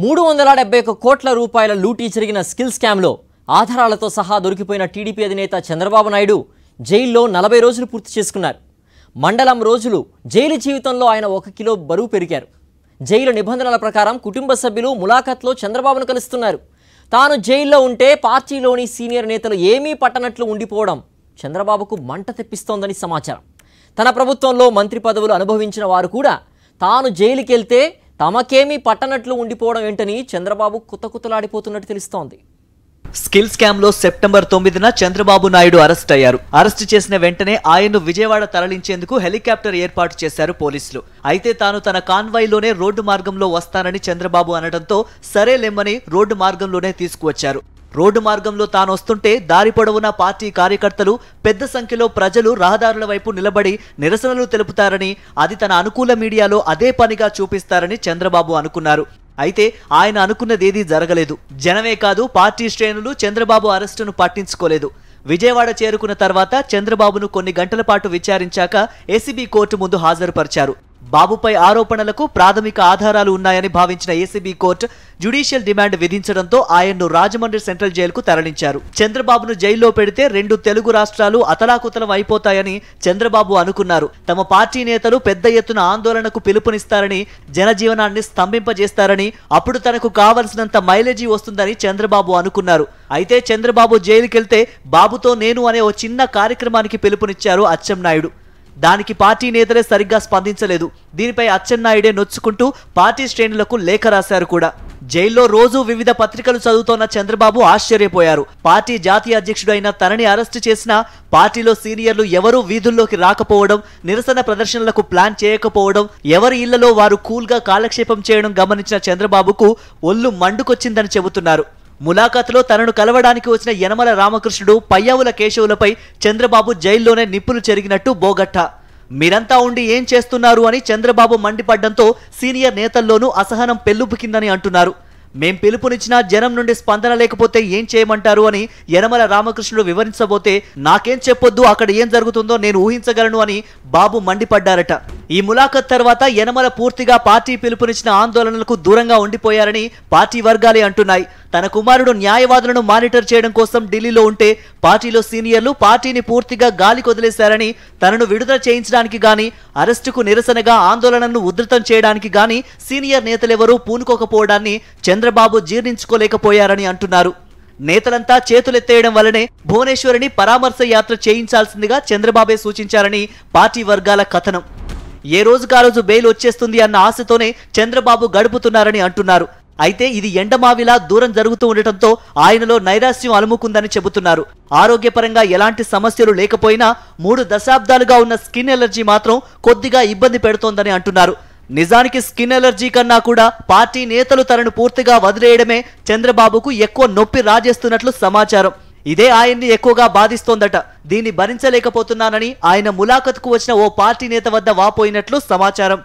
మూడు వందల డెబ్బై ఒక కోట్ల రూపాయల లూటీ జరిగిన స్కిల్ స్కామ్లో ఆధారాలతో సహా దొరికిపోయిన టీడీపీ అధినేత చంద్రబాబు నాయుడు జైల్లో నలభై రోజులు పూర్తి చేసుకున్నారు మండలం రోజులు జైలు జీవితంలో ఆయన ఒక కిలో బరువు పెరిగారు జైలు నిబంధనల ప్రకారం కుటుంబ సభ్యులు ములాఖత్లో చంద్రబాబును కలుస్తున్నారు తాను జైల్లో ఉంటే పార్టీలోని సీనియర్ నేతలు ఏమీ పట్టనట్లు ఉండిపోవడం చంద్రబాబుకు మంట తెప్పిస్తోందని సమాచారం తన ప్రభుత్వంలో మంత్రి పదవులు అనుభవించిన వారు కూడా తాను జైలుకెళ్తే తమకేమీ పట్టనట్లు ఉండిపోవడం ఏంటని చంద్రబాబు కుతకుతలాడిపోతున్నట్టు తెలుస్తోంది స్కిల్ స్కామ్ లో సెప్టెంబర్ తొమ్మిదిన చంద్రబాబు నాయుడు అరెస్ట్ అయ్యారు అరెస్ట్ చేసిన వెంటనే ఆయన్ను విజయవాడ తరలించేందుకు హెలికాప్టర్ ఏర్పాటు చేశారు పోలీసులు అయితే తాను తన కాన్వాయ్లోనే రోడ్డు మార్గంలో వస్తానని చంద్రబాబు అనడంతో సరేలేమ్మని రోడ్డు మార్గంలోనే తీసుకువచ్చారు రోడ్డు మార్గంలో తాను వస్తుంటే దారి పొడవున పార్టీ కార్యకర్తలు పెద్ద సంఖ్యలో ప్రజలు రహదారుల వైపు నిలబడి నిరసనలు తెలుపుతారని అది తన అనుకూల మీడియాలో అదే పనిగా చూపిస్తారని చంద్రబాబు అనుకున్నారు అయితే ఆయన అనుకున్నదేదీ జరగలేదు జనమే కాదు పార్టీ శ్రేణులు చంద్రబాబు అరెస్టును పట్టించుకోలేదు విజయవాడ చేరుకున్న తర్వాత చంద్రబాబును కొన్ని గంటల పాటు విచారించాక ఏసీబీ కోర్టు ముందు హాజరుపరిచారు బాబుపై ఆరోపణలకు ప్రాథమిక ఆధారాలు ఉన్నాయని భావించిన ఏసీబీ కోర్టు జ్యుడీషియల్ డిమాండ్ విధించడంతో ఆయన్ను రాజమండ్రి సెంట్రల్ జైలుకు తరలించారు చంద్రబాబును జైల్లో పెడితే రెండు తెలుగు రాష్ట్రాలు అతలాకుతలం అయిపోతాయని చంద్రబాబు అనుకున్నారు తమ పార్టీ నేతలు పెద్ద ఎత్తున ఆందోళనకు పిలుపునిస్తారని జనజీవనాన్ని స్తంభింపజేస్తారని అప్పుడు తనకు కావలసినంత మైలేజీ వస్తుందని చంద్రబాబు అనుకున్నారు అయితే చంద్రబాబు జైలుకెళ్తే బాబుతో నేను అనే ఓ చిన్న కార్యక్రమానికి పిలుపునిచ్చారు అచ్చెన్నాయుడు దానికి పార్టీ నేతలే సరిగ్గా స్పందించలేదు దీనిపై అచ్చెన్నాయుడే నొచ్చుకుంటూ పార్టీ శ్రేణులకు లేఖ రాశారు కూడా జైల్లో రోజూ వివిధ పత్రికలు చదువుతోన్న చంద్రబాబు ఆశ్చర్యపోయారు పార్టీ జాతీయ అధ్యక్షుడైన తనని అరెస్టు చేసినా పార్టీలో సీనియర్లు ఎవరూ వీధుల్లోకి రాకపోవడం నిరసన ప్రదర్శనలకు ప్లాన్ చేయకపోవడం ఎవరి ఇళ్లలో వారు కూల్గా కాలక్షేపం చేయడం గమనించిన చంద్రబాబుకు ఒళ్ళు మండుకొచ్చిందని చెబుతున్నారు ములాఖాత్లో తనను కలవడానికి వచ్చిన యనమల రామకృష్ణుడు పయ్యావుల కేశవులపై చంద్రబాబు జైల్లోనే నిప్పులు చెరిగినట్టు బోగట్ట మీరంతా ఉండి ఏం చేస్తున్నారు అని చంద్రబాబు మండిపడ్డంతో సీనియర్ నేతల్లోనూ అసహనం పెల్లుబుకిందని అంటున్నారు మేం పిలుపునిచ్చినా జనం నుండి స్పందన లేకపోతే ఏం చేయమంటారు అని యనమల రామకృష్ణుడు వివరించబోతే నాకేం చెప్పొద్దు అక్కడ ఏం జరుగుతుందో నేను ఊహించగలను అని బాబు మండిపడ్డారట ఈ ములాఖత్ తర్వాత యనమల పూర్తిగా పార్టీ పిలుపునిచ్చిన ఆందోళనలకు దూరంగా ఉండిపోయారని పార్టీ వర్గాలే అంటున్నాయి తన కుమారుడు న్యాయవాదులను మానిటర్ చేయడం కోసం ఢిల్లీలో ఉంటే పార్టీలో సీనియర్లు పార్టీని పూర్తిగా గాలి కొదిలేశారని తనను విడుదల చేయించడానికి గాని అరెస్టుకు నిరసనగా ఆందోళనను ఉధృతం చేయడానికి గాని సీనియర్ నేతలెవరూ పూనుకోకపోవడాన్ని చంద్రబాబు జీర్ణించుకోలేకపోయారని అంటున్నారు నేతలంతా చేతులెత్తేయడం వల్లనే భువనేశ్వరిని పరామర్శ యాత్ర చేయించాల్సిందిగా చంద్రబాబే సూచించారని పార్టీ వర్గాల కథనం ఏ ఆ రోజు బెయిల్ వచ్చేస్తుంది అన్న ఆశతోనే చంద్రబాబు గడుపుతున్నారని అంటున్నారు అయితే ఇది ఎండమావిలా దూరం జరుగుతూ ఉండటంతో ఆయనలో నైరాశ్యం అలుముకుందని చెబుతున్నారు ఆరోగ్యపరంగా ఎలాంటి సమస్యలు లేకపోయినా మూడు దశాబ్దాలుగా ఉన్న స్కిన్ ఎలర్జీ మాత్రం కొద్దిగా ఇబ్బంది పెడుతోందని అంటున్నారు నిజానికి స్కిన్ ఎలర్జీ కన్నా కూడా పార్టీ నేతలు తనను పూర్తిగా వదిలేయడమే చంద్రబాబుకు ఎక్కువ నొప్పి రాజేస్తున్నట్లు సమాచారం ఇదే ఆయన్ని ఎక్కువగా బాధిస్తోందట దీన్ని భరించలేకపోతున్నానని ఆయన ములాఖత్కు వచ్చిన ఓ పార్టీ నేత వద్ద వాపోయినట్లు సమాచారం